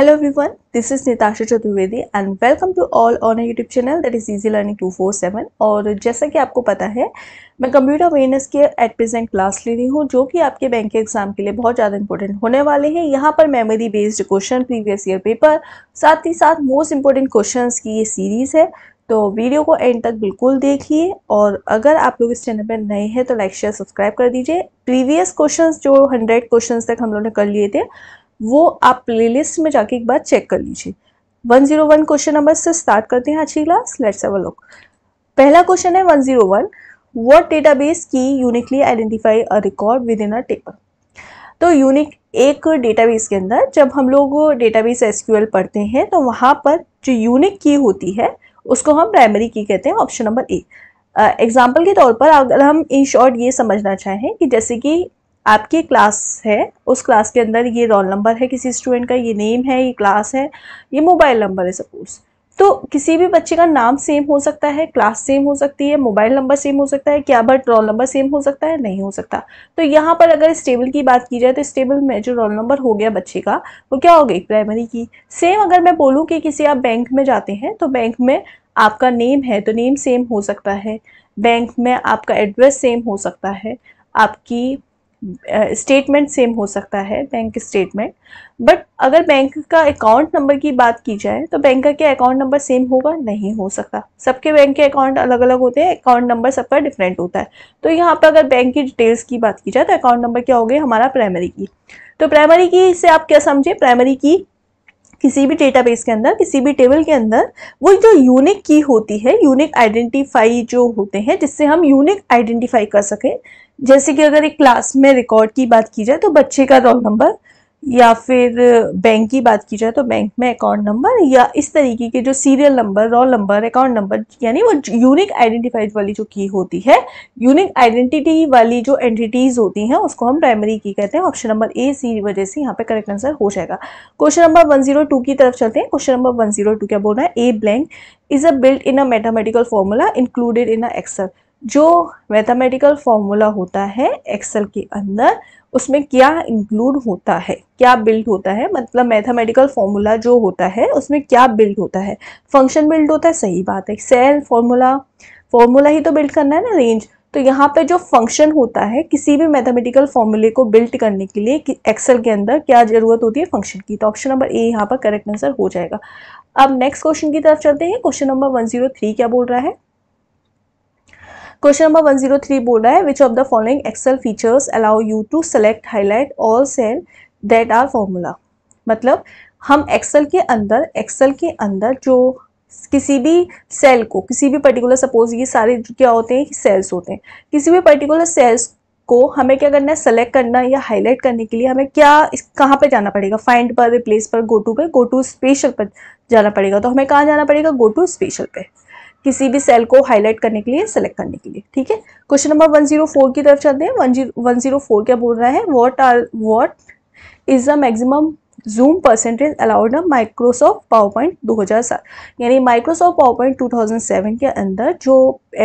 Hello everyone, this is Nitasha Chaturvedi and welcome to all YouTube channel that is easy learning two four 247 और जैसा कि आपको पता है मैं कंप्यूटर अवेयरनेस के एट प्रेजेंट क्लास ले रही हूँ जो कि आपके बैंक के एग्जाम के लिए बहुत ज़्यादा इंपॉर्टेंट होने वाले हैं यहाँ पर memory based question previous year paper साथ ही साथ मोस्ट इंपॉर्टेंट क्वेश्चन की ये सीरीज़ है तो वीडियो को एंड तक बिल्कुल देखिए और अगर आप लोग इस चैनल पर नए हैं तो लाइक शेयर सब्सक्राइब कर दीजिए प्रीवियस क्वेश्चंस जो हंड्रेड क्वेश्चंस तक हम लोग ने कर लिए थे वो आप प्लेलिस्ट में जाके एक बार चेक कर लीजिए 101 क्वेश्चन नंबर से स्टार्ट करते हैं अच्छी class let's have a look पहला क्वेश्चन है 101 zero one what database key uniquely identify a record within a table तो यूनिक एक डेटाबेस के अंदर जब हम लोग डेटाबेस एसक्यूएल पढ़ते हैं तो वहाँ पर जो यूनिक की होती है उसको हम प्राइमरी की कहते हैं ऑप्शन नंबर ए एग्जाम्पल के तौर पर अगर हम इन शॉर्ट ये समझना चाहें कि जैसे कि आपकी क्लास है उस क्लास के अंदर ये रोल नंबर है किसी स्टूडेंट का ये नेम है ये क्लास है ये मोबाइल नंबर है सपोज़ तो किसी भी बच्चे का नाम सेम हो सकता है क्लास सेम हो सकती है मोबाइल नंबर सेम हो सकता है क्या बट रोल नंबर सेम हो सकता है नहीं हो सकता तो यहाँ पर अगर स्टेबल की बात की जाए तो स्टेबल में जो रोल नंबर हो गया बच्चे का वो क्या हो गई प्राइमरी की सेम अगर मैं बोलूँ कि किसी आप बैंक में जाते हैं तो बैंक में आपका नेम है तो नेम सेम हो सकता है बैंक में आपका एड्रेस सेम हो सकता है आपकी स्टेटमेंट सेम हो सकता है बैंक स्टेटमेंट बट अगर बैंक का अकाउंट नंबर की बात की जाए तो बैंक का क्या अकाउंट नंबर सेम होगा नहीं हो सकता सबके बैंक के अकाउंट अलग अलग होते हैं अकाउंट नंबर सबका डिफरेंट होता है तो यहाँ पर अगर बैंक की डिटेल्स की बात की जाए तो अकाउंट नंबर क्या हो गया हमारा प्राइमरी की तो प्राइमरी की से आप क्या समझे प्राइमरी की किसी भी डेटाबेस के अंदर किसी भी टेबल के अंदर वो जो यूनिक की होती है यूनिक आइडेंटिफाई जो होते हैं जिससे हम यूनिक आइडेंटिफाई कर सकें जैसे कि अगर एक क्लास में रिकॉर्ड की बात की जाए तो बच्चे का रोल नंबर या फिर बैंक की बात की जाए तो बैंक में अकाउंट नंबर या इस तरीके के जो serial number roll number account number यानी वो यूनिक आइडेंटिफाइड वाली जो की होती है यूनिक आइडेंटिटी वाली जो एंटिटीज़ होती हैं उसको हम प्राइमरी की कहते हैं ऑप्शन नंबर ए सी वजह से यहाँ पे करेक्ट आंसर हो जाएगा question number one zero two की तरफ चलते हैं question number one zero two क्या बोल रहा है A blank is a build in a mathematical formula included in a Excel जो मैथामेटिकल फॉर्मूला होता है एक्सल के अंदर उसमें क्या इंक्लूड होता है क्या बिल्ड होता है मतलब मैथमेटिकल फॉर्मूला जो होता है उसमें क्या बिल्ड होता है फंक्शन बिल्ड होता है सही बात है सेल फॉर्मूला फॉर्मूला ही तो बिल्ड करना है ना रेंज तो यहाँ पे जो फंक्शन होता है किसी भी मैथमेटिकल फॉर्मूले को बिल्ड करने के लिए एक्सेल के अंदर क्या ज़रूरत होती है फंक्शन की तो ऑप्शन नंबर ए यहाँ पर करेक्ट आंसर हो जाएगा अब नेक्स्ट क्वेश्चन की तरफ चलते हैं question number one zero three क्या बोल रहा है question number one zero three बोल रहा है which of the following Excel features allow you to select highlight all cell that are formula मतलब हम एक्सेल के अंदर एक्सेल के अंदर जो किसी भी सेल को किसी भी पर्टिकुलर सपोज ये सारे क्या होते हैं सेल्स होते हैं किसी भी पर्टिकुलर सेल्स को हमें क्या करना है सेलेक्ट करना या हाईलाइट करने के लिए हमें क्या कहाँ पर जाना पड़ेगा फाइंड पर रिप्लेस पर गो टू पर गो टू स्पेशल पर जाना पड़ेगा तो हमें कहाँ जाना पड़ेगा गो टू स्पेशल पे किसी भी सेल को हाईलाइट करने के लिए सेलेक्ट करने के लिए ठीक है क्वेश्चन नंबर 104 की तरफ चलते हैं 104 क्या बोल रहा है what are what is the maximum zoom percentage allowed है माइक्रोसॉफ्ट पावर पॉइंट दो यानी माइक्रोसॉफ्ट पावर पॉइंट 2007 के अंदर जो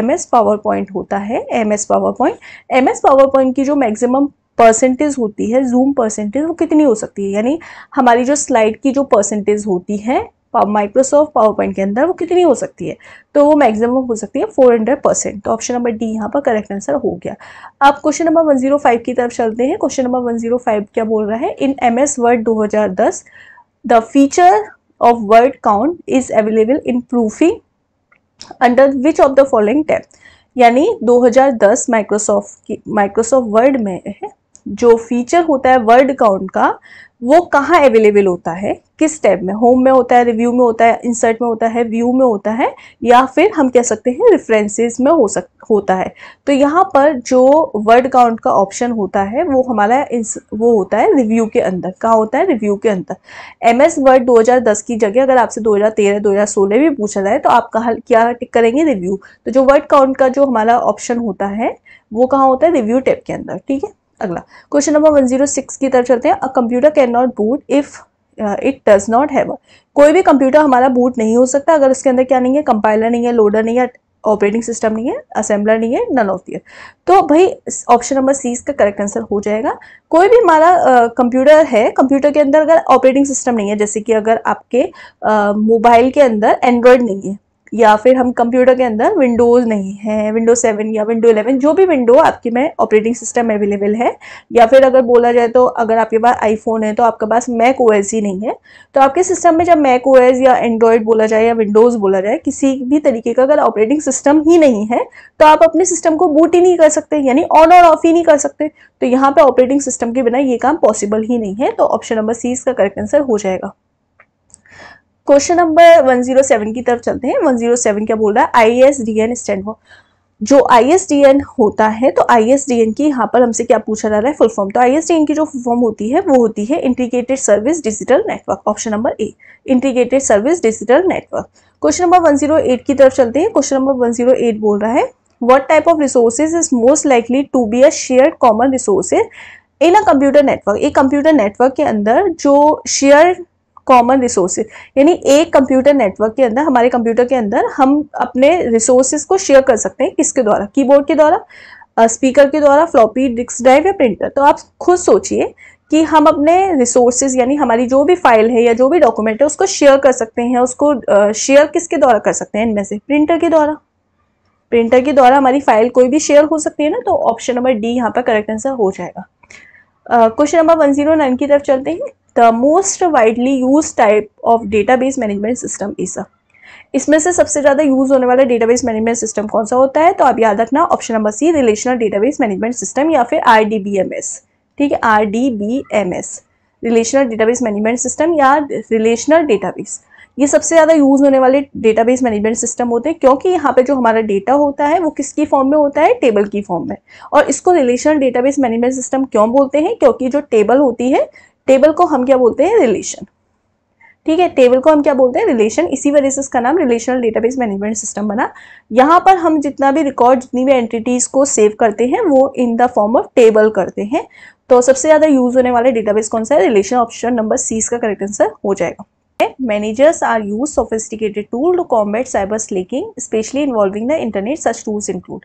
एम एस पावर पॉइंट होता है M S PowerPoint M S PowerPoint की जो मैक्सिमम परसेंटेज होती है जूम परसेंटेज वो कितनी हो सकती है यानी हमारी जो स्लाइड की जो परसेंटेज होती है माइक्रोसॉफ्ट पावर पॉइंट के अंदर वो कितनी हो सकती है तो वो मैक्सिमम हो सकती है फोर हंड्रेड परसेंट तो ऑप्शन नंबर डी यहाँ पर करेक्ट आंसर हो गया अब question number one zero five की तरफ चलते हैं question number one zero five क्या बोल रहा है इन एम एस वर्ड दो हजार दस the feature of Word count is available in proofing under which of the following tab यानी 2010 माइक्रोसॉफ्ट की माइक्रोसॉफ्ट वर्ड में है जो फीचर होता है वर्ड काउंट का वो कहाँ अवेलेबल होता है किस टैब में होम में होता है रिव्यू में होता है इंसर्ट में होता है व्यू में होता है या फिर हम कह सकते हैं रेफरेंसेस में हो सक होता है तो यहाँ पर जो वर्ड काउंट का ऑप्शन होता है वो हमारा वो होता है रिव्यू के अंदर कहाँ होता है रिव्यू के अंदर एम एस वर्ड दो की जगह अगर आपसे दो हज़ार भी पूछा जाए तो आप कहाँ क्या टिक करेंगे रिव्यू तो जो वर्ड काउंट का जो हमारा ऑप्शन होता है वो कहाँ होता है रिव्यू टैब के अंदर ठीक है अगला question number one zero six की तरफ चलते हैं a computer can not boot if it does not have कोई भी कंप्यूटर हमारा बूट नहीं हो सकता अगर इसके अंदर क्या नहीं है कंपाइलर नहीं है लोडर नहीं है ऑपरेटिंग सिस्टम नहीं है असेंबलर नहीं है नन ऑफ दियर तो भाई ऑप्शन नंबर सी इसका करेक्ट आंसर हो जाएगा कोई भी हमारा कंप्यूटर uh, है कंप्यूटर के अंदर अगर ऑपरेटिंग सिस्टम नहीं है जैसे कि अगर आपके मोबाइल uh, के अंदर एंड्रॉयड नहीं है या फिर हम कंप्यूटर के अंदर विंडोज़ नहीं है विंडो सेवन या विंडो इलेवन जो भी विंडो आपके में ऑपरेटिंग सिस्टम अवेलेबल है या फिर अगर बोला जाए तो अगर आपके पास आईफोन है तो आपके पास मैक ओ ही नहीं है तो आपके सिस्टम में जब मैक ओ या एंड्रॉयड बोला जाए या विंडोज़ बोला जाए किसी भी तरीके का अगर ऑपरेटिंग सिस्टम ही नहीं है तो आप अपने सिस्टम को बूट ही नहीं कर सकते यानी ऑन और ऑफ ही नहीं कर सकते तो यहाँ पर ऑपरेटिंग सिस्टम के बिना ये काम पॉसिबल ही नहीं है तो ऑप्शन नंबर सी इसका करेक्ट आंसर हो जाएगा क्वेश्चन नंबर 107 की तरफ चलते हैं 107 क्या बोल रहा है I S D N stand for जो आई एस डी एन होता है तो आई एस डी एन की यहाँ पर हमसे क्या पूछा जा रहा है फुल फॉर्म तो आई एस डी एन की जो फुल फॉर्म होती है वो होती है integrated service digital network option number A integrated service digital network question number 108 की तरफ चलते हैं क्वेश्चन नंबर 108 बोल रहा है what type of resources is most likely to be a share common resources in a computer network एक computer network के अंदर जो शेयर कॉमन रिसोर्सेज यानी एक कंप्यूटर नेटवर्क के अंदर हमारे कंप्यूटर के अंदर हम अपने रिसोर्सेज को शेयर कर सकते हैं किसके द्वारा कीबोर्ड के द्वारा स्पीकर के द्वारा फ्लॉपी डिस्क ड्राइव या प्रिंटर तो आप खुद सोचिए कि हम अपने रिसोर्सेज यानी हमारी जो भी फाइल है या जो भी डॉक्यूमेंट है उसको शेयर कर सकते हैं उसको शेयर किसके द्वारा कर सकते हैं इनमें से प्रिंटर के द्वारा प्रिंटर के द्वारा हमारी फाइल कोई भी शेयर हो सकती है ना तो ऑप्शन नंबर डी यहाँ पर करेक्ट आंसर हो जाएगा question number one zero nine की तरफ चलते हैं the most widely use type of database management system is इसमें से सबसे ज़्यादा यूज़ होने वाला डेटाबेस मैनेजमेंट सिस्टम कौन सा होता है तो आप याद रखना option number C relational database management system या फिर आर ठीक है R relational database management system या रिलेशनल डेटाबेस ये सबसे ज़्यादा यूज़ होने वाले डेटाबेस मैनेजमेंट सिस्टम होते हैं क्योंकि यहाँ पे जो हमारा डेटा होता है वो किसकी फॉर्म में होता है टेबल की फॉर्म में और इसको रिलेशनल डेटाबेस मैनेजमेंट सिस्टम क्यों बोलते हैं क्योंकि जो टेबल होती है टेबल को हम क्या बोलते हैं रिलेशन ठीक है टेबल को हम क्या बोलते हैं रिलेशन इसी वजह से इसका नाम रिलेशनल डेटाबेस मैनेजमेंट सिस्टम बना यहाँ पर हम जितना भी रिकॉर्ड जितनी भी एंटिटीज़ को सेव करते हैं वो in the form of table करते हैं तो सबसे ज़्यादा यूज होने वाले डेटाबेस कौन सा है रिलेशन ऑप्शन नंबर सी इसका करेक्ट आंसर हो जाएगा Managers are use sophisticated tool to combat cyber slacking, especially involving the internet. Such tools include.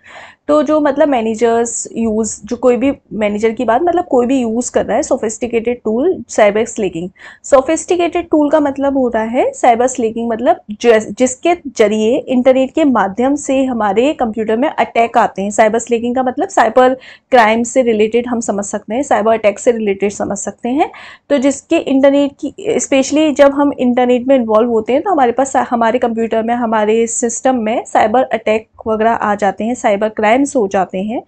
तो जो मतलब managers use जो कोई भी manager की बात मतलब कोई भी use कर रहा है sophisticated tool cyber slacking. Sophisticated tool का मतलब हो रहा है cyber slacking मतलब जिसके जरिए इंटरनेट के माध्यम से हमारे कंप्यूटर में अटैक आते हैं साइबर स्लेकिंग का मतलब साइबर क्राइम से रिलेटेड हम समझ सकते हैं साइबर अटैक से रिलेटेड समझ सकते हैं तो जिसके इंटरनेट की स्पेशली जब हम इंटरनेट में इन्वॉल्व होते हैं तो हमारे पास हमारे कंप्यूटर में हमारे सिस्टम में साइबर अटैक वगैरह आ जाते हैं साइबर क्राइम्स हो जाते हैं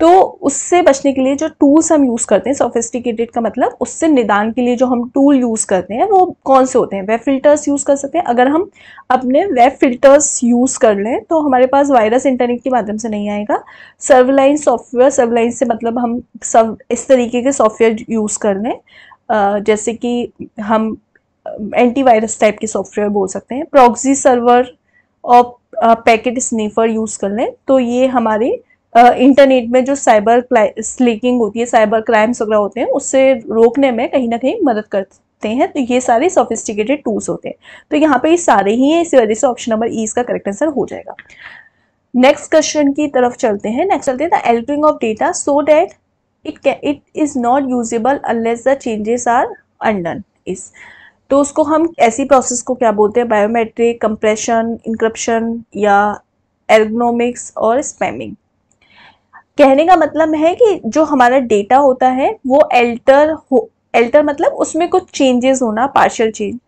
तो उससे बचने के लिए जो टूल्स हम यूज़ करते हैं सोफिस्टिकेटेड का मतलब उससे निदान के लिए जो हम टूल यूज़ करते हैं वो कौन से होते हैं वेब फिल्टर्स यूज़ कर सकते हैं अगर हम अपने वेब फिल्टर्स यूज़ कर लें तो हमारे पास वायरस इंटरनेट के माध्यम से नहीं आएगा सर्वलाइन सॉफ्टवेयर सर्वलाइन से मतलब हम सब इस तरीके के सॉफ्टवेयर यूज़ कर लें जैसे कि हम एंटीवायरस टाइप के सॉफ्टवेयर बोल सकते हैं प्रॉक्सी सर्वर और पैकेट स्नीफर यूज़ कर लें तो ये हमारे इंटरनेट में जो साइबर स्लीकिंग होती है साइबर क्राइम्स वगैरह होते हैं उससे रोकने में कहीं ना कहीं मदद करते हैं तो ये सारे सोफिस्टिकेटेड टूल्स होते हैं तो यहाँ पे ये सारे ही हैं इसी वजह से ऑप्शन नंबर ई इसका करेक्ट आंसर हो जाएगा नेक्स्ट क्वेश्चन की तरफ चलते हैं नेक्स्ट चलते हैं the altering of data so that it it is not usable unless the changes are undone इस तो उसको हम ऐसी प्रोसेस को क्या बोलते हैं बायोमेट्रिक कंप्रेशन इंक्रप्शन या एर्गनोमिक्स और स्पैमिंग कहने का मतलब है कि जो हमारा डेटा होता है वो एल्टर हो एल्टर मतलब उसमें कुछ चेंजेस होना पार्शियल चेंज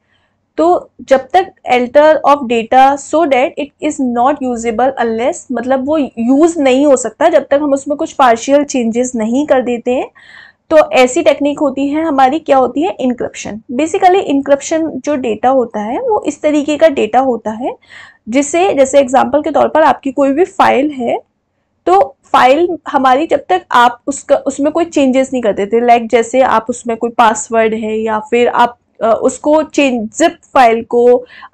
तो जब तक alter of data so that it is not usable unless मतलब वो यूज़ नहीं हो सकता जब तक हम उसमें कुछ पार्शियल चेंजेस नहीं कर देते हैं तो ऐसी टेक्निक होती है हमारी क्या होती है इंक्रप्शन बेसिकली इंक्रप्शन जो डेटा होता है वो इस तरीके का डेटा होता है जिसे जैसे एग्जाम्पल के तौर पर आपकी कोई भी फाइल है तो फाइल हमारी जब तक आप उसका उसमें कोई चेंजेस नहीं करते थे लाइक जैसे आप उसमें कोई पासवर्ड है या फिर आप उसको चेंज जिप फाइल को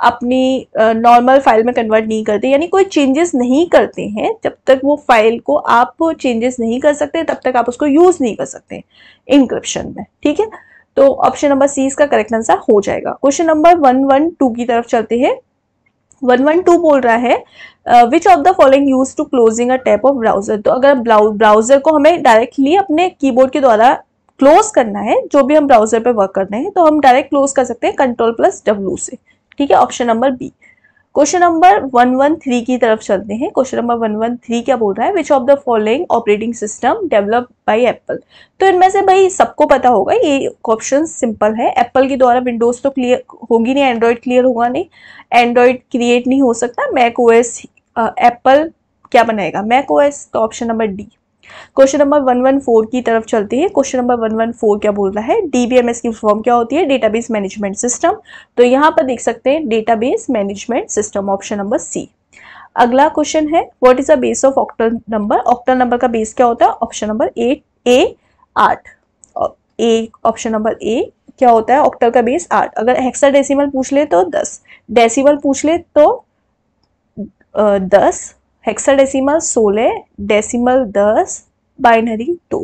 अपनी नॉर्मल फाइल में कन्वर्ट नहीं करते यानी कोई चेंजेस नहीं करते हैं जब तक वो फाइल को आप चेंजेस नहीं कर सकते तब तक आप उसको यूज़ नहीं कर सकते इंक्रिप्शन में ठीक है तो ऑप्शन नंबर सी इसका करेक्ट आंसर हो जाएगा question number one one two की तरफ चलते हैं वन वन टू बोल रहा है which of the following use to closing a tab of browser तो अगर ब्राउजर को हमें डायरेक्टली अपने कीबोर्ड के द्वारा क्लोज करना है जो भी हम ब्राउजर पे वर्क कर रहे हैं तो हम डायरेक्ट क्लोज कर सकते हैं कंट्रोल प्लस डब्ल्यू से ठीक है option number B question number one one three की तरफ चलते हैं question number one one three क्या बोल रहा है which of the following operating system develop by Apple तो इनमें से भाई सबको पता होगा ये ऑप्शन सिंपल है एप्पल के द्वारा विंडोज तो क्लियर होगी नहीं एंड्रॉयड क्लियर होगा नहीं एंड्रॉयड क्रिएट नहीं हो सकता मैक ओ एस एप्पल क्या बनाएगा मैक ओ एस तो option number D question number one one four की तरफ चलते हैं question number one one four क्या बोल रहा है डीबीएमएस की फॉर्म क्या होती है डेटाबेस मैनेजमेंट सिस्टम तो यहां पर देख सकते हैं database management system option number C अगला क्वेश्चन है what is the base of octal number octal number का बेस क्या होता है ऑप्शन नंबर एट ए आठ ए ऑप्शन नंबर ए क्या होता है ऑक्टल का बेस आठ अगर हेक्सा डेसीमल पूछ ले तो दस डेसीमल पूछ ले तो दस हेक्साडेसिमल सोलह डेसिमल दस बाइनरी दो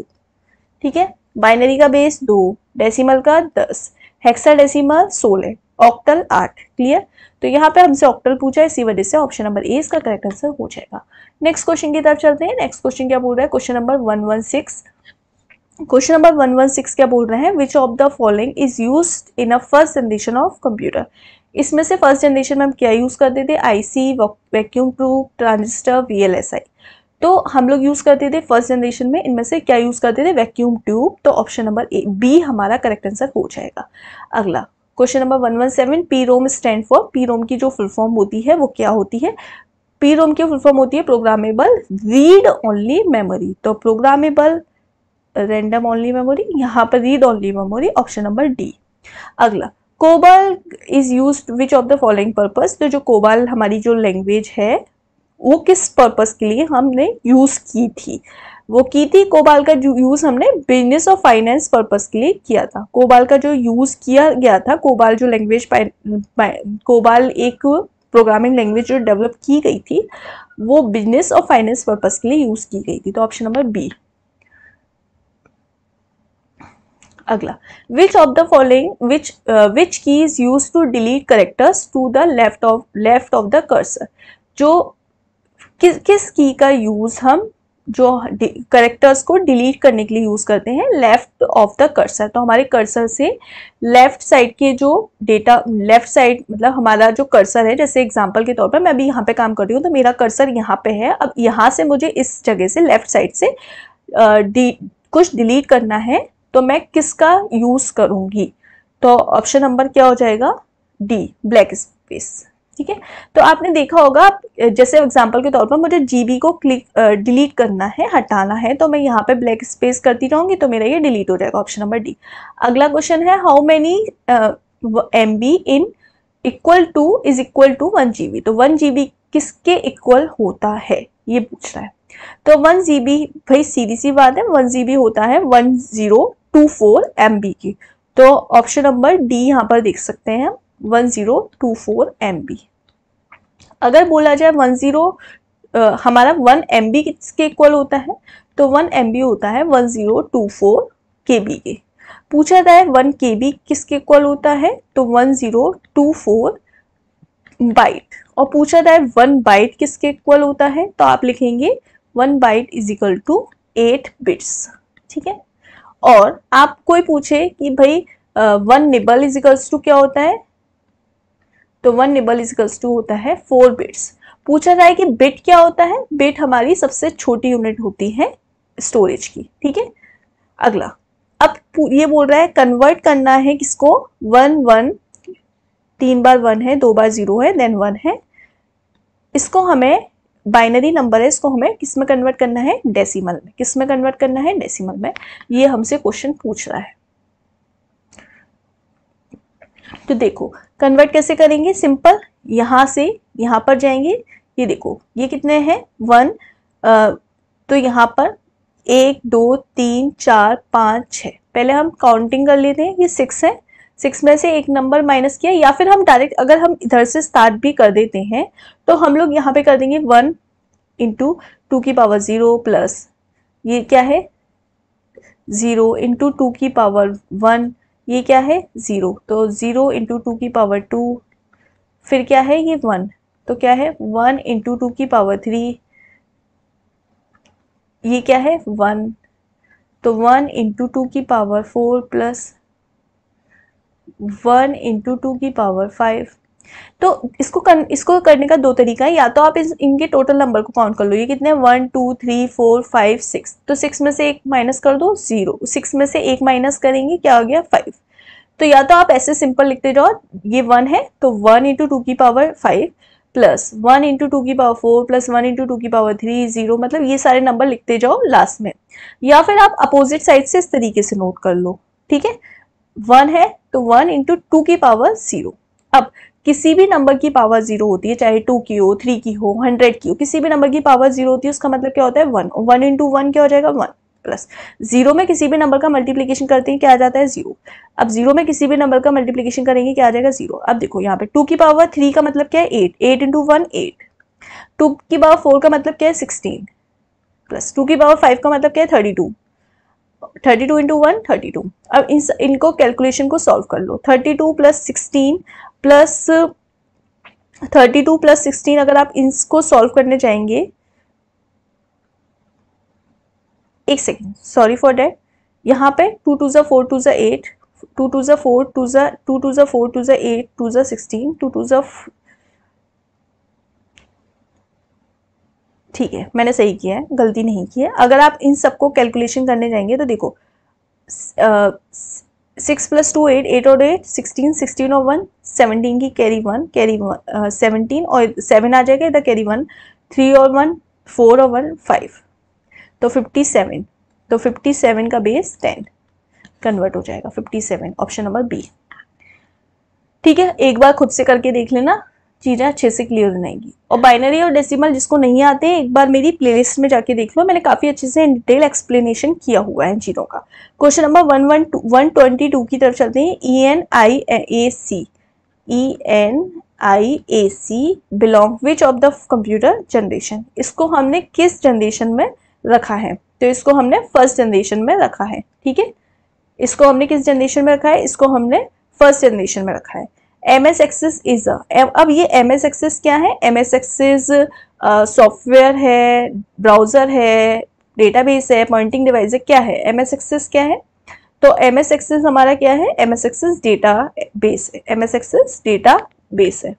ठीक है बाइनरी का बेस दो डेसिमल का दस हेक्साडेसिमल सोलह ऑक्टल आठ क्लियर तो यहाँ पे हमसे ऑक्टल पूछा है इसी वजह से ऑप्शन नंबर ए इसका करेक्ट आंसर हो जाएगा नेक्स्ट क्वेश्चन की तरफ चलते हैं नेक्स्ट क्वेश्चन क्या बोल रहा है question number one one six question number one one six क्या बोल रहे हैं which of the following is use in a first generation of computer इसमें से फर्स्ट जनरेशन में हम क्या यूज़ करते थे IC vacuum proof transistor VLSI तो हम लोग यूज़ करते थे फर्स्ट जनरेशन में इनमें से क्या यूज़ करते थे वैक्यूम ट्यूब तो ऑप्शन नंबर ए बी हमारा करेक्ट आंसर हो जाएगा अगला question number one one seven P ROM stand for P ROM की जो फुल फॉर्म होती है वो क्या होती है पी रोम की फुल फॉर्म होती है प्रोग्रामेबल रीड ओनली मेमोरी तो प्रोग्रामेबल रेंडम ओनली मेमोरी यहाँ पर read only memory option number D अगला COBOL is use which of the following purpose तो जो कोबाल हमारी जो लैंग्वेज है वो किस पर्पज़ के लिए हमने यूज़ की थी वो की थी कोबाल का जो यूज़ हमने बिजनेस और फाइनेंस पर्पज़ के लिए किया था कोबाल का जो यूज़ किया गया था कोबाल जो लैंग्वेज कोबाल एक प्रोग्रामिंग लैंग्वेज जो डेवलप की गई थी वो बिजनेस और फाइनेंस पर्पज़ के लिए यूज़ की गई थी तो ऑप्शन नंबर बी अगला which of the following which which key is use to delete characters to the left of left of the cursor जो किस किस की का यूज़ हम जो करेक्टर्स को डिलीट करने के लिए यूज़ करते हैं लेफ़्ट ऑफ द कर्सर तो हमारे कर्सर से लेफ़्ट साइड के जो डेटा लेफ़्ट साइड मतलब हमारा जो कर्सर है जैसे एग्जांपल के तौर पर मैं अभी यहाँ पे काम कर रही हूँ तो मेरा कर्सर यहाँ पे है अब यहाँ से मुझे इस जगह से लेफ़्ट साइड से आ, uh, कुछ डिलीट करना है तो मैं किसका यूज़ करूंगी तो ऑप्शन नंबर क्या हो जाएगा डी ब्लैक स्पेस ठीक है तो आपने देखा होगा जैसे एग्जाम्पल के तौर पर मुझे जीबी को क्लिक डिलीट करना है हटाना है तो मैं यहाँ पे ब्लैक स्पेस करती रहूंगी तो मेरा ये डिलीट हो जाएगा ऑप्शन नंबर डी अगला क्वेश्चन है how many M B in equal to is equal to one G तो वन जी किसके इक्वल होता है ये पूछ रहा है तो वन जी बी भाई सीधी सी बात है वन जी बी होता है one zero two four M B की तो ऑप्शन नंबर डी यहाँ पर देख सकते हैं one zero two four M B अगर बोला जाए वन जीरो हमारा वन एम बी किसके इक्वल होता है तो वन एम बी होता है one zero two four K B के पूछा जाए वन के बी किसके इक्वल होता है तो one zero two four byte और पूछा जाए वन बाइट किसके इक्वल होता है तो आप लिखेंगे one byte is equal to eight bits ठीक है और आप कोई पूछे कि भाई one nibble is equals to क्या होता है तो one nibble is equals to होता है फोर बिट्स पूछा जाए कि बिट क्या होता है बिट हमारी सबसे छोटी यूनिट होती है स्टोरेज की ठीक है अगला अब ये बोल रहा है कन्वर्ट करना है किसको वन वन तीन बार वन है दो बार जीरो है देन वन है इसको हमें बाइनरी नंबर है इसको हमें किस में कन्वर्ट करना है डेसिमल में किस में कन्वर्ट करना है डेसिमल में ये हमसे क्वेश्चन पूछ रहा है तो देखो कन्वर्ट कैसे करेंगे सिंपल यहां से यहां पर जाएंगे ये देखो ये कितने हैं वन आ, तो यहाँ पर एक दो तीन चार पांच छह पहले हम काउंटिंग कर लेते हैं ये सिक्स है सिक्स में से एक नंबर माइनस किया या फिर हम डायरेक्ट अगर हम इधर से स्टार्ट भी कर देते हैं तो हम लोग यहाँ पे कर देंगे वन इंटू टू की पावर ज़ीरो प्लस ये क्या है ज़ीरो इंटू टू की पावर वन ये क्या है ज़ीरो तो ज़ीरो इंटू टू की पावर टू फिर क्या है ये वन तो क्या है वन इंटू टू की पावर थ्री ये क्या है वन तो वन इंटू टू की power four plus one into two की पावर फाइव तो इसको कर, इसको करने का दो तरीका है या तो आप इस इनके टोटल नंबर को काउंट कर लो ये कितने one two three four five six तो सिक्स में से एक माइनस कर दो जीरो सिक्स में से एक माइनस करेंगे क्या हो गया फाइव तो या तो आप ऐसे सिंपल लिखते जाओ ये वन है तो वन इंटू टू की power five plus one into two की power four plus one into two की पावर थ्री जीरो मतलब ये सारे नंबर लिखते जाओ लास्ट में या फिर आप अपोजिट साइड से इस तरीके से नोट कर लो ठीक है वन है तो वन इंटू टू की पावर जीरो अब किसी भी नंबर की पावर जीरो होती है चाहे टू की हो थ्री की हो हंड्रेड की हो किसी भी नंबर की पावर जीरो होती है उसका मतलब क्या होता है वन वन इंटू वन क्या हो जाएगा वन प्लस जीरो में किसी भी नंबर का मल्टीप्लीकेशन करते हैं क्या आ जाता है जीरो अब जीरो में किसी भी नंबर का मल्टीप्लीकेशन करेंगे क्या आ जाएगा जीरो अब देखो यहाँ पे टू की पावर थ्री का मतलब क्या है eight eight into one eight two की पावर फोर का मतलब क्या है सिक्सटीन प्लस टू की पावर फाइव का मतलब क्या है thirty two thirty two into one thirty two अब इन इनको कैलकुलेशन को सॉल्व कर लो thirty two plus sixteen plus thirty two plus sixteen अगर आप इसको सॉल्व करने जाएंगे एक सेकेंड सॉरी फॉर डैट यहाँ पे टू टू ज़ा फोर टू ज़ा एट टू टू ज़ा फोर टू ज़ा टू टू ज़ा फोर टू ज़ा एट टू ज़ा सिक्सटीन टू टू ज़ा ठीक है मैंने सही किया है गलती नहीं की है अगर आप इन सबको कैलकुलेशन करने जाएंगे तो देखो six plus two eight eight और एट सिक्सटीन सिक्सटीन और वन सेवनटीन की carry one carry one seventeen और सेवन आ जाएगा इधर कैरी वन थ्री और वन फोर और वन फाइव तो फिफ्टी सेवन तो फिफ्टी सेवन का बेस टेन कन्वर्ट हो जाएगा fifty seven option number B ठीक है एक बार खुद से करके देख लेना चीज़ें अच्छे से क्लियर हो जाएंगी और बाइनरी और डेसिमल जिसको नहीं आते एक बार मेरी प्लेलिस्ट में जाके देख लो मैंने काफ़ी अच्छे से डिटेल एक्सप्लेनेशन किया हुआ है इन चीज़ों का question number one one two one twenty two की तरफ चलते हैं E N I A C E N I A C belong which of the computer generation इसको हमने किस जनरेशन में रखा है तो इसको हमने फर्स्ट जनरेशन में रखा है ठीक है इसको हमने किस जनरेशन में रखा है इसको हमने फर्स्ट जनरेशन में रखा है एम एस एक्सेस इज अब ये एम एस एक्सेस क्या है एम एस एक्सेस सॉफ्टवेयर है ब्राउज़र है डेटाबेस है पॉइंटिंग डिवाइस है क्या है एम एस एक्सेस क्या है तो एम एस एक्सेस हमारा क्या है M S access database है M S access database है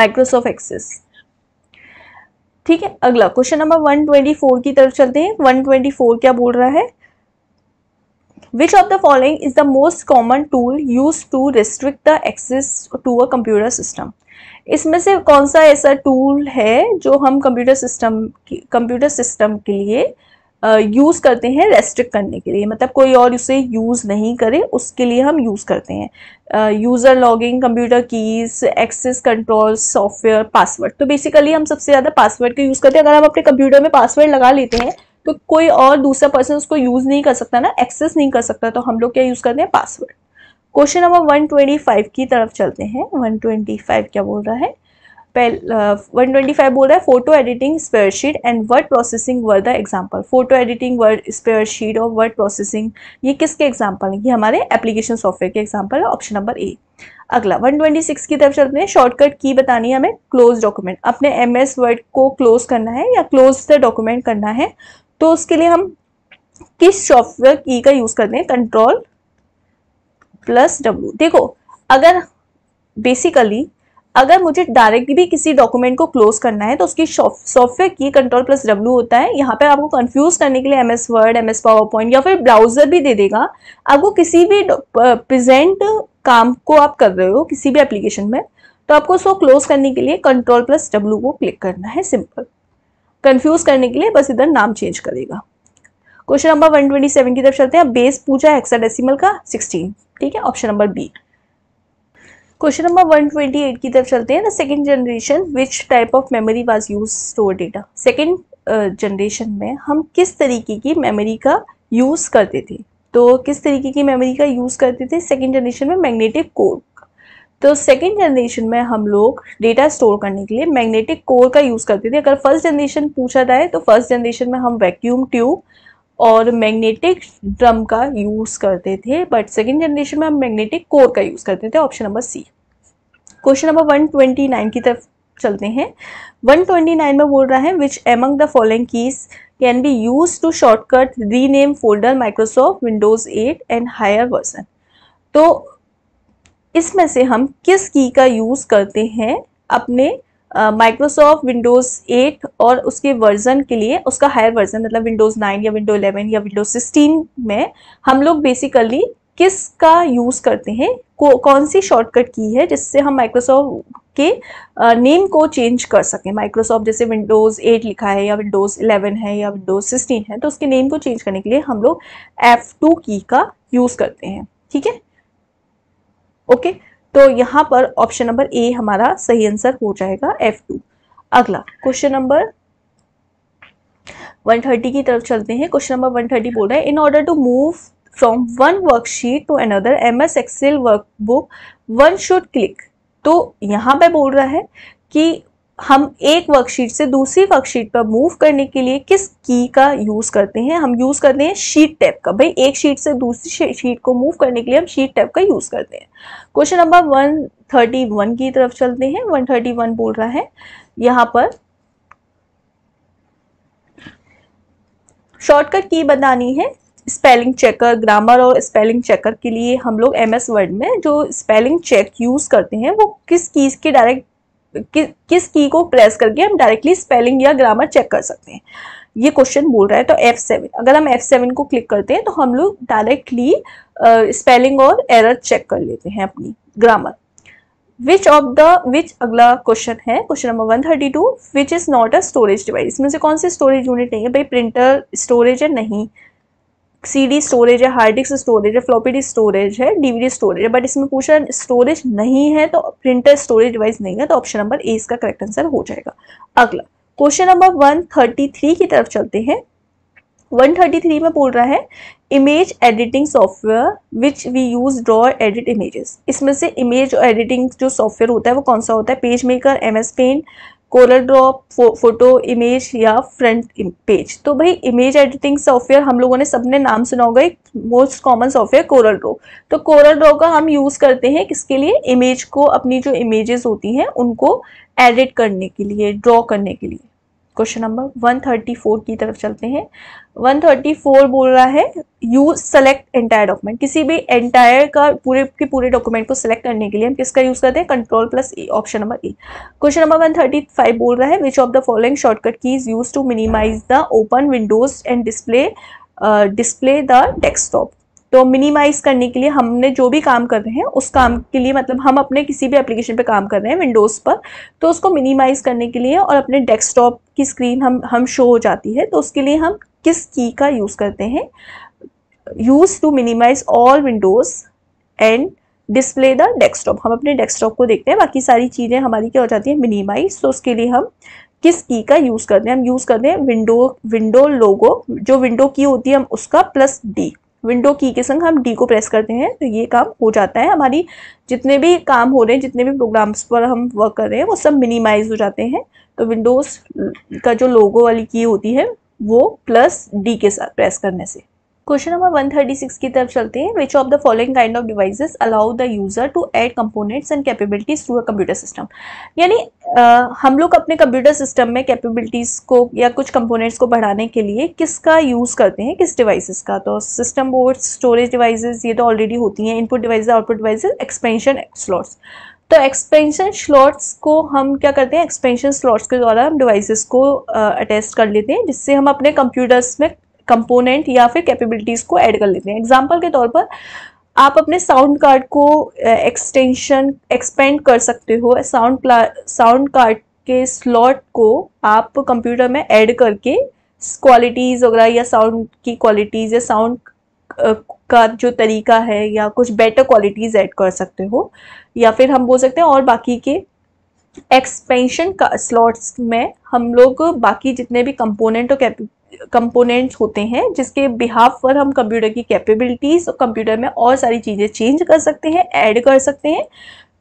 माइक्रोसॉफ्ट एक्सेस ठीक है अगला क्वेश्चन नंबर 124 की तरफ चलते हैं 124 क्या बोल रहा है Which of the following is the most common tool used to restrict the access to a computer system? इसमें से कौन सा ऐसा टूल है जो हम कंप्यूटर सिस्टम कंप्यूटर सिस्टम के लिए यूज़ uh, करते हैं रेस्ट्रिक्ट करने के लिए मतलब कोई और उसे यूज़ नहीं करे उसके लिए हम यूज़ करते हैं user logging computer keys access control software password तो बेसिकली हम सबसे ज़्यादा पासवर्ड का यूज़ करते हैं अगर हम अपने कंप्यूटर में पासवर्ड लगा लेते हैं तो कोई और दूसरा पर्सन उसको यूज़ नहीं कर सकता ना एक्सेस नहीं कर सकता तो हम लोग क्या यूज़ करते हैं पासवर्ड क्वेश्चन नंबर 125 की तरफ चलते हैं 125 क्या बोल रहा है वन ट्वेंटी फाइव बोल रहा है photo editing spreadsheet and word processing were the example photo editing word spreadsheet और वर्ड प्रोसेसिंग ये किसके एग्जाम्पल हैं ये हमारे एप्लीकेशन सॉफ्टवेयर के एग्जाम्पल है ऑप्शन नंबर ए अगला 126 की तरफ चलते हैं शॉर्टकट की बतानी है हमें क्लोज डॉक्यूमेंट अपने एम एस वर्ड को क्लोज करना है या क्लोज द डॉक्यूमेंट करना है तो उसके लिए हम किस सॉफ्टवेयर की का यूज करते हैं कंट्रोल प्लस डब्ल्यू देखो अगर बेसिकली अगर मुझे डायरेक्टली भी किसी डॉक्यूमेंट को क्लोज करना है तो उसकी सॉफ्टवेयर की कंट्रोल प्लस डब्ल्यू होता है यहाँ पर आपको कंफ्यूज करने के लिए M S word M S PowerPoint या फिर ब्राउजर भी दे देगा आपको किसी भी प्रेजेंट काम को आप कर रहे हो किसी भी एप्लीकेशन में तो आपको उसको क्लोज करने के लिए कंट्रोल प्लस डब्ल्यू को क्लिक करना है सिंपल कंफ्यूज करने के लिए बस इधर नाम चेंज करेगा क्वेश्चन नंबर 127 की तरफ चलते हैं बेस पूछा है का 16 ठीक है option number B question number 128 की तरफ चलते हैं the second generation which type of memory was use store data second generation में हम किस तरीके की मेमोरी का यूज़ करते थे तो किस तरीके की मेमोरी का यूज़ करते थे सेकेंड जनरेशन में मैग्नेटिक कोड तो सेकेंड जनरेशन में हम लोग डेटा स्टोर करने के लिए मैग्नेटिक कोर का यूज़ करते थे अगर फर्स्ट जनरेशन पूछा जाए तो फर्स्ट जनरेशन में हम वैक्यूम ट्यूब और मैग्नेटिक ड्रम का यूज़ करते थे बट सेकेंड जनरेशन में हम मैग्नेटिक कोर का यूज़ करते थे option number C question number one twenty nine की तरफ चलते हैं वन ट्वेंटी नाइन में बोल रहा है which among the following keys can be use to shortcut rename folder Microsoft Windows eight and higher version तो इसमें से हम किस की का यूज़ करते हैं अपने माइक्रोसॉफ्ट विंडोज़ 8 और उसके वर्ज़न के लिए उसका हायर वर्ज़न मतलब विंडोज़ 9 या विंडो 11 या विंडो 16 में हम लोग बेसिकली किस का यूज़ करते हैं को कौन सी शॉर्टकट की है जिससे हम माइक्रोसॉफ्ट के नेम को चेंज कर सकें माइक्रोसॉफ्ट जैसे विंडोज़ 8 लिखा है या विंडोज़ 11 है या विंडोज़ 16 है तो उसके नेम को चेंज करने के लिए हम लोग एफ़ की का यूज़ करते हैं ठीक है ओके तो यहाँ पर ऑप्शन नंबर ए हमारा सही आंसर हो जाएगा एफ टू अगला क्वेश्चन नंबर 130 की तरफ चलते हैं क्वेश्चन नंबर 130 बोल रहा है in order to move from one worksheet to another M S Excel book one should click तो यहाँ पे बोल रहा है कि हम एक वर्कशीट से दूसरी वर्कशीट पर मूव करने के लिए किस की का यूज़ करते हैं हम यूज़ करते हैं शीट टैप का भाई एक शीट से दूसरी शीट को मूव करने के लिए हम शीट टैप का यूज़ करते हैं question number one thirty one की तरफ चलते हैं वन थर्टी वन बोल रहा है यहाँ पर शॉर्टकट की बतानी है स्पेलिंग चेकर ग्रामर और स्पेलिंग चेकर के लिए हम लोग एम एस वर्ड में जो स्पेलिंग चेक यूज़ करते हैं वो किस की के डायरेक्ट कि, किस की को प्रेस करके हम डायरेक्टली स्पेलिंग या ग्रामर चेक कर सकते हैं ये क्वेश्चन बोल रहा है तो F7 अगर हम F7 को क्लिक करते हैं तो हम लोग डायरेक्टली स्पेलिंग और एरर चेक कर लेते हैं अपनी grammar which of the which अगला क्वेश्चन है question number one thirty two which is not a storage device इसमें से कौन सी स्टोरेज यूनिट नहीं है भाई प्रिंटर स्टोरेज है नहीं सीडी स्टोरेज है हार्ड डिस्क स्टोरेज है फ्लॉपी डिस्क स्टोरेज है डीवीडी स्टोरेज है बट इसमें पूछा स्टोरेज नहीं है तो प्रिंटर स्टोरेज डिवाइस नहीं है तो ऑप्शन नंबर ए इसका करेक्ट आंसर हो जाएगा अगला क्वेश्चन नंबर 133 की तरफ चलते हैं 133 में बोल रहा है image editing software which we use draw edit images इसमें से इमेज एडिटिंग जो सॉफ्टवेयर होता है वो कौन सा होता है page maker M S paint Corel draw photo image या फ्रंट पेज तो भाई इमेज एडिटिंग सॉफ्टवेयर हम लोगों ने सबने नाम सुना होगा एक most common software Corel draw तो कोरल ड्रॉ का हम यूज़ करते हैं किसके लिए इमेज को अपनी जो इमेजेस होती हैं उनको एडिट करने के लिए ड्रॉ करने के लिए क्वेश्चन नंबर 134 की तरफ चलते हैं 134 बोल रहा है यू सेलेक्ट एंटायर डॉक्यूमेंट किसी भी एंटायर का पूरे के पूरे डॉक्यूमेंट को सिलेक्ट करने के लिए हम किसका यूज़ करते हैं control plus A option number A question number 135 बोल रहा है which of the following shortcut key is use to minimize the open windows and display display the desktop तो मिनिमाइज करने के लिए हमने जो भी काम कर रहे हैं उस काम के लिए मतलब हम अपने किसी भी एप्लीकेशन पे काम कर रहे हैं विंडोज़ पर तो उसको मिनिमाइज करने के लिए और अपने डेस्कटॉप की स्क्रीन हम हम शो हो जाती है तो उसके लिए हम किस की का यूज़ करते हैं use to minimize all windows and display the desktop हम अपने डेस्कटॉप को देखते हैं बाकी सारी चीज़ें हमारी क्या हो जाती हैं मिनिमाइज तो उसके लिए हम किस की का यूज़ करते हैं हम यूज़ करते हैं विंडो विंडो लोगो जो विंडो की होती है हम उसका प्लस डी विंडो की के संग हम डी को प्रेस करते हैं तो ये काम हो जाता है हमारी जितने भी काम हो रहे हैं जितने भी प्रोग्राम्स पर हम वर्क कर रहे हैं वो सब मिनिमाइज हो जाते हैं तो विंडोज़ का जो लोगो वाली की होती है वो प्लस डी के साथ प्रेस करने से क्वेश्चन नंबर 136 की तरफ चलते हैं which of the following kind of devices allow the user to add components and capabilities through a computer system यानी हम लोग अपने कंप्यूटर सिस्टम में कैपेबिलिटीज़ को या कुछ कंपोनेंट्स को बढ़ाने के लिए किसका यूज़ करते हैं किस डिवाइसेस का तो सिस्टम बोर्ड स्टोरेज डिवाइसेस ये तो ऑलरेडी होती हैं input device output devices expansion slots तो एक्सपेंशन स्लॉट्स को हम क्या करते हैं एक्सपेंशन स्लॉट्स के द्वारा हम डिवाइसेस को अटैच कर लेते हैं जिससे हम अपने कंप्यूटर्स में कंपोनेंट या फिर कैपेबिलिटीज़ को ऐड कर लेते हैं एग्जाम्पल के तौर पर आप अपने साउंड कार्ड को एक्सटेंशन एक्सपेंड कर सकते हो साउंड साउंड कार्ड के स्लॉट को आप कंप्यूटर में ऐड करके क्वालिटीज़ वगैरह या साउंड की क्वालिटीज़ या साउंड का जो तरीका है या कुछ बेटर क्वालिटीज़ ऐड कर सकते हो या फिर हम बोल सकते हैं और बाकी के एक्सपेंशन का स्लॉट्स में हम लोग बाकी जितने भी कंपोनेंट और कंपोनेंट्स होते हैं जिसके बिहाफ पर हम कंप्यूटर की कैपेबिलिटीज़ और कंप्यूटर में और सारी चीज़ें चेंज कर सकते हैं ऐड कर सकते हैं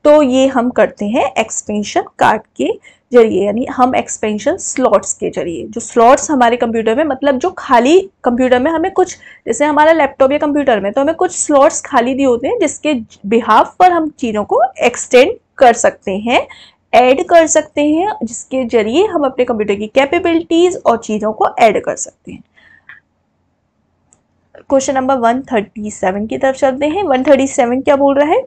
तो ये हम करते हैं एक्सपेंशन कार्ड के जरिए यानी हम एक्सपेंशन स्लॉट्स के जरिए जो स्लॉट्स हमारे कंप्यूटर में मतलब जो खाली कंप्यूटर में हमें कुछ जैसे हमारा लैपटॉप या कंप्यूटर में तो हमें कुछ स्लॉट्स खाली दिए होते हैं जिसके बिहाफ पर हम चीज़ों को एक्सटेंड कर सकते हैं ऐड कर सकते हैं जिसके जरिए हम अपने कंप्यूटर की कैपेबिलिटीज और चीज़ों को ऐड कर सकते हैं क्वेश्चन नंबर 137 की तरफ चलते हैं 137 क्या बोल रहा है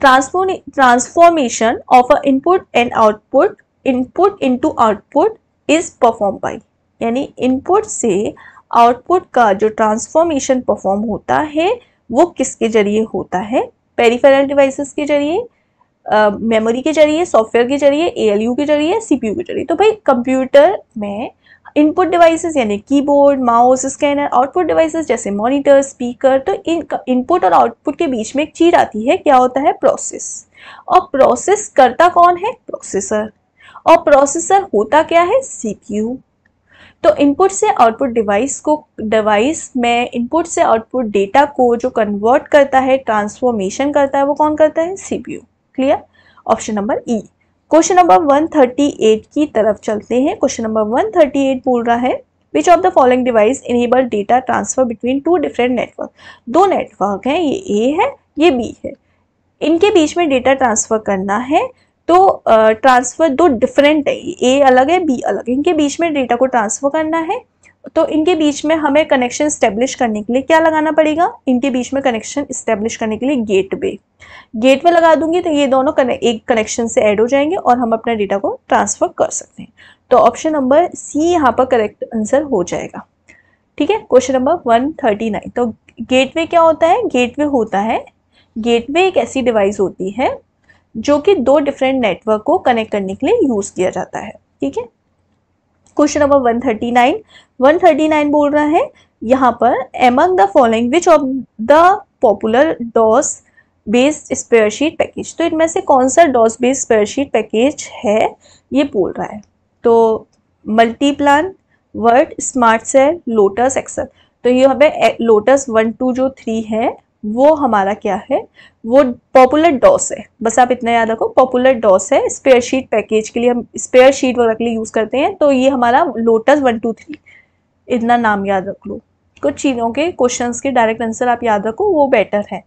transformation of a input and output input into output is perform by यानी इनपुट से आउटपुट का जो ट्रांसफॉर्मेशन परफॉर्म होता है वो किसके जरिए होता है पेरिफेरल डिवाइसेस के जरिए मेमोरी के जरिए सॉफ्टवेयर के जरिए ए के जरिए सी के जरिए तो भाई कंप्यूटर में इनपुट डिवाइसेस यानी keyboard mouse scanner output devices जैसे मॉनिटर स्पीकर तो इन इनपुट और आउटपुट के बीच में एक चीज आती है क्या होता है प्रोसेस और प्रोसेस करता कौन है प्रोसेसर और प्रोसेसर होता क्या है सीपीयू तो इनपुट से आउटपुट डिवाइस को डिवाइस में इनपुट से आउटपुट डेटा को जो कन्वर्ट करता है ट्रांसफॉर्मेशन करता है वो कौन करता है CPU clear option number E question number 138 की तरफ चलते हैं क्वेश्चन नंबर 138 बोल रहा है which of the following device enable data transfer between two different network दो नेटवर्क हैं ये ए है ये बी है इनके बीच में डेटा ट्रांसफर करना है तो ट्रांसफ़र uh, दो डिफरेंट है ए अलग है बी अलग है इनके बीच में डेटा को ट्रांसफ़र करना है तो इनके बीच में हमें कनेक्शन स्टेब्लिश करने के लिए क्या लगाना पड़ेगा इनके बीच में कनेक्शन स्टेब्लिश करने के लिए गेटवे गेटवे लगा दूंगी तो ये दोनों कने, एक कनेक्शन से ऐड हो जाएंगे और हम अपना डेटा को ट्रांसफ़र कर सकते हैं तो ऑप्शन नंबर सी यहाँ पर करेक्ट आंसर हो जाएगा ठीक है question number one thirty nine तो गेटवे क्या होता है गेटवे होता है गेटवे एक ऐसी डिवाइस होती है जो कि दो डिफरेंट नेटवर्क को कनेक्ट करने के लिए यूज़ किया जाता है ठीक है question number one thirty nine one thirty nine बोल रहा है यहाँ पर among the following which of the popular DOS based spreadsheet package तो इनमें से कौन सा डॉस बेस्ड स्पेयरशीट पैकेज है ये बोल रहा है तो multi plan word smart cell Lotus Excel तो यहाँ पे लोटस वन टू जो थ्री है वो हमारा क्या है वो पॉपुलर डॉस है बस आप इतना याद रखो पॉपुलर डॉस है स्पेयर शीट पैकेज के लिए हम स्पेयर शीट वगैरह के लिए यूज़ करते हैं तो ये हमारा लोटस वन टू थ्री इतना नाम याद रख लो कुछ चीज़ों के क्वेश्चन के डायरेक्ट आंसर आप याद रखो वो बेटर है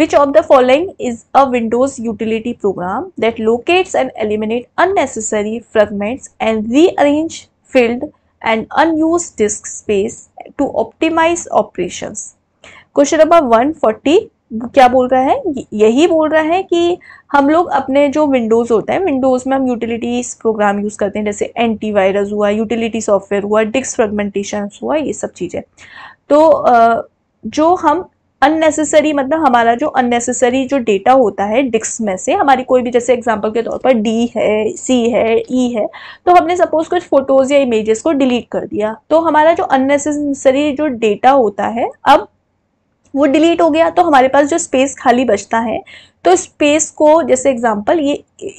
Which of the following is a Windows utility program that locates and eliminates unnecessary fragments and rearrange filled and unused disk space to optimize operations? Question number one forty क्या बोल रहा है यही बोल रहा है कि हम लोग अपने जो विंडोज़ होता है विंडोज़ में हम यूटिलिटीज़ प्रोग्राम यूज़ करते हैं जैसे एंटीवायरस हुआ यूटिलिटी सॉफ्टवेयर हुआ डिस्क फ्रेगमेंटेशन हुआ ये सब चीज़ें तो जो हम अननेसेसरी मतलब हमारा जो अननेसेसरी जो डेटा होता है डिस्क में से हमारी कोई भी जैसे एग्जांपल के तौर पर डी है सी है ई e है तो हमने सपोज कुछ फोटोज़ या इमेजेस को डिलीट कर दिया तो हमारा जो अननेसेसरी जो डेटा होता है अब वो डिलीट हो गया तो हमारे पास जो स्पेस खाली बचता है तो स्पेस को जैसे एग्जांपल ये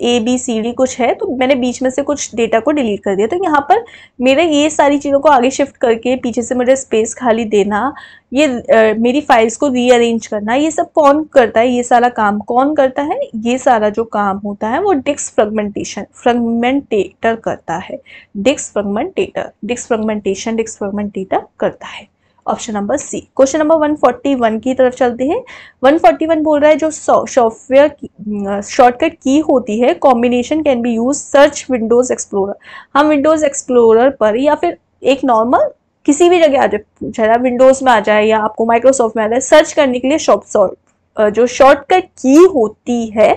ए बी सी डी कुछ है तो मैंने बीच में से कुछ डेटा को डिलीट कर दिया तो यहाँ पर मेरे ये सारी चीज़ों को आगे शिफ्ट करके पीछे से मुझे स्पेस खाली देना ये आ, मेरी फाइल्स को रीअरेंज करना ये सब कौन करता है ये सारा काम कौन करता है ये सारा जो काम होता है वो डिस्क फ्रगमेंटेशन फ्रगमेंटेटर करता है disk fragmentator disk fragmentation disk fragmentator करता है option number C question number 141 की तरफ चलते हैं 141 बोल रहा है जो सॉफ्टवेयर शॉर्टकट की होती है combination can be use search Windows Explorer हम विंडोज एक्सप्लोरर पर या फिर एक नॉर्मल किसी भी जगह आ जाए चाहे विंडोज में आ जाए या आपको माइक्रोसॉफ्ट में आ जाए सर्च करने के लिए शॉप सॉर्ट जो शॉर्टकट की होती है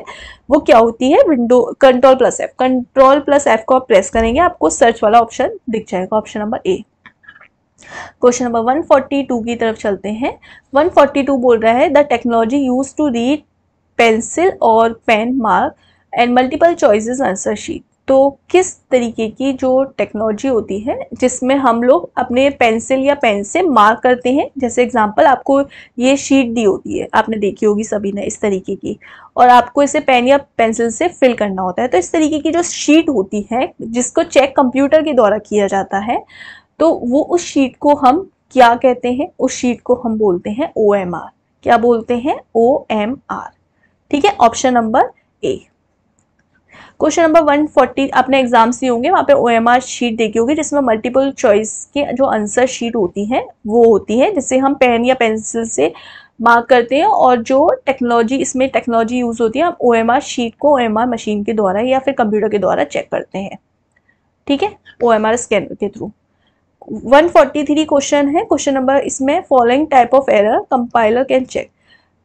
वो क्या होती है window control plus F control plus F को आप प्रेस करेंगे आपको सर्च वाला ऑप्शन दिख जाएगा option number A question number 142 की तरफ चलते हैं 142 बोल रहा है the technology use to read pencil और pen mark and multiple choices answer sheet तो किस तरीके की जो टेक्नोलॉजी होती है जिसमें हम लोग अपने पेंसिल या पेन से मार्क करते हैं जैसे एग्जांपल आपको ये शीट दी होती है आपने देखी होगी सभी ने इस तरीके की और आपको इसे पेन या पेंसिल से फिल करना होता है तो इस तरीके की जो शीट होती है जिसको चेक कंप्यूटर के द्वारा किया जाता है तो वो उस शीट को हम क्या कहते हैं उस शीट को हम बोलते हैं ओ एम आर क्या बोलते हैं ओ एम आर ठीक है option number A question number 140 आपने एग्जाम्स से होंगे वहाँ पे आर शीट देखी होगी जिसमें मल्टीपल चॉइस के जो आंसर शीट होती है वो होती है जिसे हम पेन या पेंसिल से मार्क करते हैं और जो टेक्नोलॉजी इसमें टेक्नोलॉजी यूज़ होती है हम ओ शीट को ओ मशीन के द्वारा या फिर कंप्यूटर के द्वारा चेक करते हैं ठीक है ओ स्कैनर के थ्रू 143 क्वेश्चन है क्वेश्चन नंबर इसमें following type of error compiler can check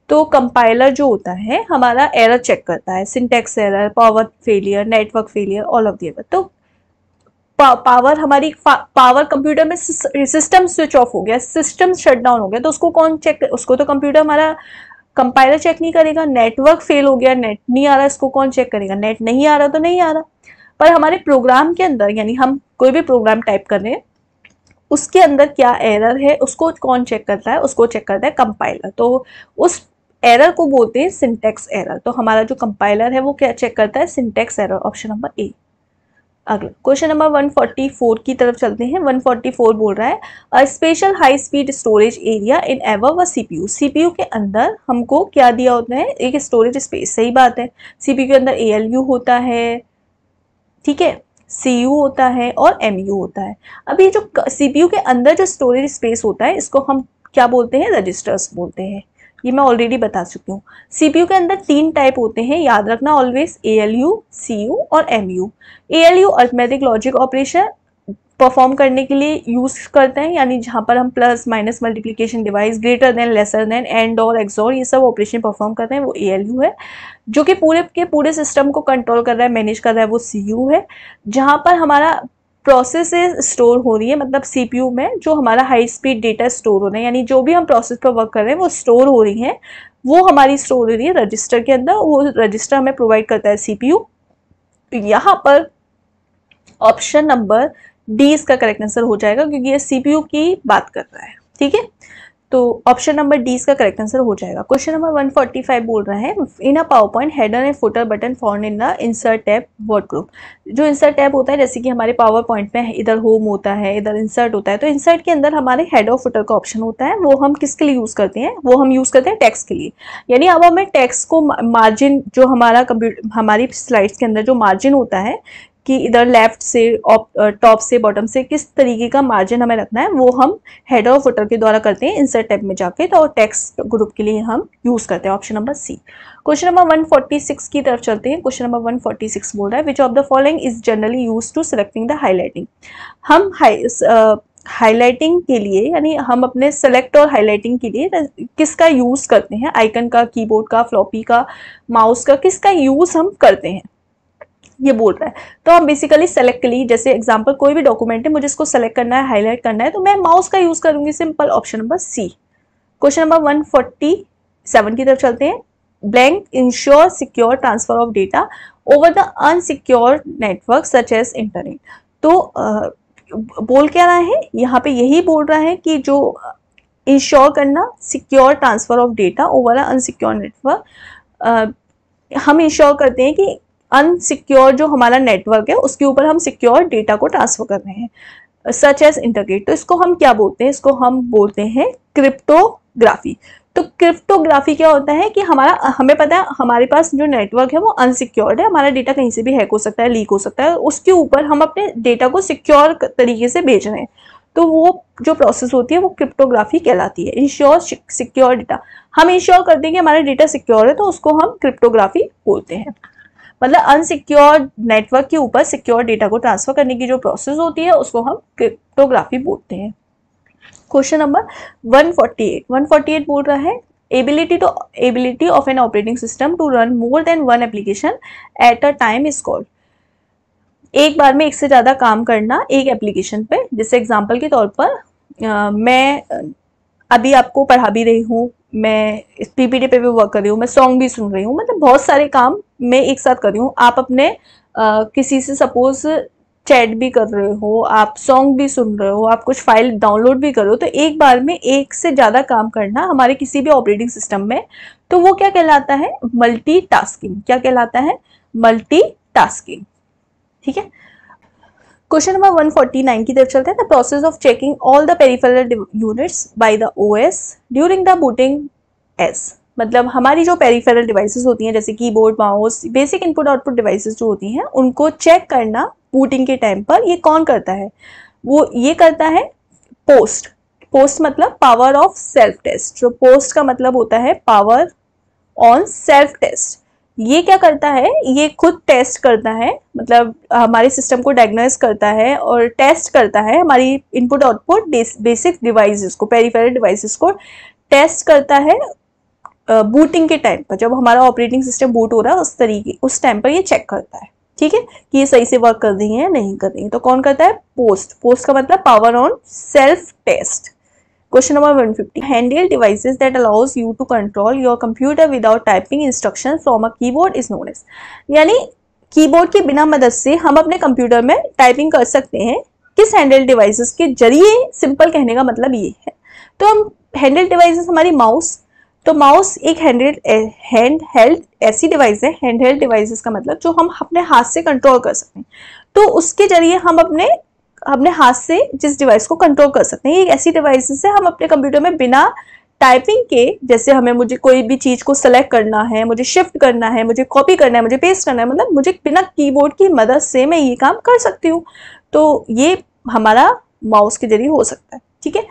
तो कंपाइलर जो होता है हमारा एरर चेक करता है syntax error power failure network failure all of the तो पा, पावर हमारी पावर कंप्यूटर में सिस्टम स्विच ऑफ हो गया सिस्टम शटडाउन हो गया तो उसको कौन चेक उसको तो कंप्यूटर हमारा कंपाइलर चेक नहीं करेगा नेटवर्क फेल हो गया नेट नहीं आ रहा इसको कौन चेक करेगा नेट नहीं आ रहा तो नहीं आ रहा पर हमारे प्रोग्राम के अंदर यानी हम कोई भी प्रोग्राम टाइप कर रहे हैं उसके अंदर क्या एरर है उसको कौन चेक करता है उसको चेक करता है कंपाइलर तो उस एरर को बोलते हैं सिंटेक्स एरर तो हमारा जो कंपाइलर है वो क्या चेक करता है syntax error option number A अगला क्वेश्चन नंबर 144 की तरफ चलते हैं 144 बोल रहा है a special high speed storage area in every CPU CPU के अंदर हमको क्या दिया होता है एक स्टोरेज स्पेस सही बात है सीपीयू के अंदर एएलयू होता है ठीक है सी होता है और एम होता है अब ये जो सी के अंदर जो स्टोरेज स्पेस होता है इसको हम क्या बोलते हैं रजिस्टर्स बोलते हैं ये मैं ऑलरेडी बता चुकी हूँ सी के अंदर तीन टाइप होते हैं याद रखना always A L U C U और M U A L U arithmetic logic operation perform करने के लिए यूज़ करते हैं यानी जहाँ पर हम plus minus multiplication divides greater than lesser than and और एक्सोर ये सब ऑपरेशन परफॉर्म करते हैं वो ए है जो कि पूरे के पूरे सिस्टम को कंट्रोल कर रहा है मैनेज कर रहा है वो सी है जहाँ पर हमारा प्रोसेस स्टोर हो रही है मतलब यू में जो हमारा हाई स्पीड डेटा स्टोर हो रहा है यानी जो भी हम प्रोसेस पर वर्क कर रहे हैं वो स्टोर हो रही हैं वो हमारी स्टोर हो रही है रजिस्टर के अंदर वो रजिस्टर हमें प्रोवाइड करता है यू तो यहाँ पर ऑप्शन नंबर डी इसका करेक्ट आंसर हो जाएगा क्योंकि ये सीपीयू की बात कर रहा है ठीक है तो ऑप्शन नंबर डी इसका करेक्ट आंसर हो जाएगा क्वेश्चन नंबर 145 बोल रहा है in a PowerPoint header and footer button फॉर्न in the insert tab word group जो इंसर्ट टैब होता है जैसे कि हमारे पावर पॉइंट में इधर होम होता है इधर इंसर्ट होता है तो इंसर्ट के अंदर हमारे हेड और फुटर का ऑप्शन होता है वो हम किसके लिए यूज़ करते हैं वो हम यूज़ करते हैं टैक्स के लिए यानी अब हमें टैक्स को मार्जिन जो हमारा कंप्यूटर हमारी स्लाइड्स के अंदर जो मार्जिन होता है कि इधर लेफ्ट से टॉप से बॉटम से किस तरीके का मार्जिन हमें रखना है वो हम हेड और फुटर के द्वारा करते हैं इंसर्ट टैब में जाके तो टेक्स्ट ग्रुप के लिए हम यूज़ करते हैं option number C question number 146 की तरफ चलते हैं क्वेश्चन नंबर 146 बोल रहा है which of the following is generally use to selecting the highlighting हम हाईलाइटिंग हाईलाइटिंग के लिए यानी हम अपने सेलेक्ट और हाईलाइटिंग के लिए तो किसका यूज़ करते हैं आइकन का कीबोर्ड का फ्लॉपी का माउस का किसका यूज़ हम करते हैं ये बोल रहा है तो हम बेसिकली सेलेक्टली जैसे एग्जाम्पल कोई भी डॉक्यूमेंट है मुझे इसको सेलेक्ट करना है हाईलाइट करना है तो मैं माउस का यूज़ करूंगी simple option number C question number one seven की तरफ चलते हैं blank ensure secure transfer of data over the unsecure network such as internet तो आ, बोल क्या रहा है यहाँ पे यही बोल रहा है कि जो इंश्योर करना secure transfer of data over unsecure network हम इंश्योर करते हैं कि अनसिक्योर जो हमारा नेटवर्क है उसके ऊपर हम सिक्योर डेटा को ट्रांसफर कर रहे हैं सच एज इंटरगेट तो इसको हम क्या बोलते हैं इसको हम बोलते हैं क्रिप्टोग्राफी तो क्रिप्टोग्राफी क्या होता है कि हमारा हमें पता है हमारे पास जो नेटवर्क है वो अनसिक्योर्ड है हमारा डेटा कहीं से भी हैक हो सकता है लीक हो सकता है उसके ऊपर हम अपने डेटा को सिक्योर तरीके से भेज रहे हैं तो वो जो प्रोसेस होती है वो क्रिप्टोग्राफी कहलाती है इंश्योर सिक्योर डेटा हम इंश्योर करते हैं कि हमारा डेटा सिक्योर है तो उसको हम क्रिप्टोग्राफी बोलते हैं मतलब अनसिक्योर्ड नेटवर्क के ऊपर सिक्योर डेटा को ट्रांसफर करने की जो प्रोसेस होती है उसको हम क्रिप्टोग्राफी बोलते हैं क्वेश्चन नंबर 148 148 बोल रहा है ability to ability of an operating system to run more than one application at a time is called एक बार में एक से ज़्यादा काम करना एक एप्लीकेशन पे जैसे एग्जांपल के तौर पर आ, मैं अभी आपको पढ़ा भी रही हूँ मैं पीपीटी पे भी वर्क कर रही हूँ मैं सॉन्ग भी सुन रही हूँ मतलब बहुत सारे काम मैं एक साथ कर रही हूँ आप अपने आ, किसी से सपोज चैट भी कर रहे हो आप सॉन्ग भी सुन रहे हो आप कुछ फाइल डाउनलोड भी कर रहे हो तो एक बार में एक से ज़्यादा काम करना हमारे किसी भी ऑपरेटिंग सिस्टम में तो वो क्या कहलाता है मल्टी क्या कहलाता है मल्टी ठीक है क्वेश्चन नंबर 149 की तरफ चलते हैं the process of checking all the peripheral units by the OS during the booting is मतलब हमारी जो पेरीफेरल डिवाइसेस होती हैं जैसे keyboard mouse basic input output devices जो होती हैं उनको चेक करना बूटिंग के टाइम पर ये कौन करता है वो ये करता है पोस्ट पोस्ट मतलब पावर ऑफ सेल्फ टेस्ट जो पोस्ट का मतलब होता है पावर ऑन सेल्फ टेस्ट ये क्या करता है ये खुद टेस्ट करता है मतलब हमारे सिस्टम को डायग्नोज करता है और टेस्ट करता है हमारी इनपुट आउटपुट बेसिक डिवाइसेस को पेरीफेरल डिवाइसेस को टेस्ट करता है बूटिंग के टाइम पर जब हमारा ऑपरेटिंग सिस्टम बूट हो रहा है उस तरीके उस टाइम पर ये चेक करता है ठीक है कि ये सही से वर्क कर रही है नहीं कर रही है तो कौन करता है पोस्ट पोस्ट का मतलब power on self test Question number 150. Handle devices allows you to control control computer without typing instruction instructions a keyboard is known as यानी कीबोर्ड के बिना मदद से हम अपने कंप्यूटर में टाइपिंग कर सकते हैं किस हैंडल डिवाइसेस के जरिए सिंपल कहने का मतलब ये है तो हम हैंडल डिवाइसेस हमारी माउस तो माउस एक हैंडल हैंड हेल्ड ऐसी डिवाइस है हैंड हेल्ड डिवाइसेस का मतलब जो हम अपने हाथ से कंट्रोल कर सकते हैं तो उसके जरिए हम अपने अपने हाथ से जिस डिवाइस को कंट्रोल कर सकते हैं ये ऐसी डिवाइस है हम अपने कंप्यूटर में बिना टाइपिंग के जैसे हमें मुझे कोई भी चीज़ को सेलेक्ट करना है मुझे शिफ्ट करना है मुझे कॉपी करना है मुझे पेस्ट करना है मतलब मुझे बिना कीबोर्ड की मदद से मैं ये काम कर सकती हूँ तो ये हमारा माउस के जरिए हो सकता है ठीक है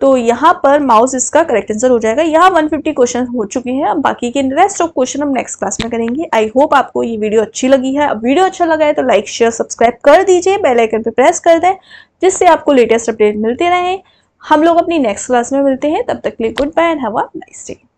तो यहाँ पर माउस इसका करेक्ट आंसर हो जाएगा यहाँ 150 क्वेश्चन हो चुके हैं अब बाकी के रेस्ट ऑफ क्वेश्चन हम नेक्स्ट क्लास में करेंगे आई होप आपको ये वीडियो अच्छी लगी है अब वीडियो अच्छा लगा है तो लाइक शेयर सब्सक्राइब कर दीजिए बेल आइकन पर प्रेस कर दें जिससे आपको लेटेस्ट अपडेट मिलते रहें हम लोग अपनी नेक्स्ट क्लास में मिलते हैं तब तक के लिए goodbye and have a nice day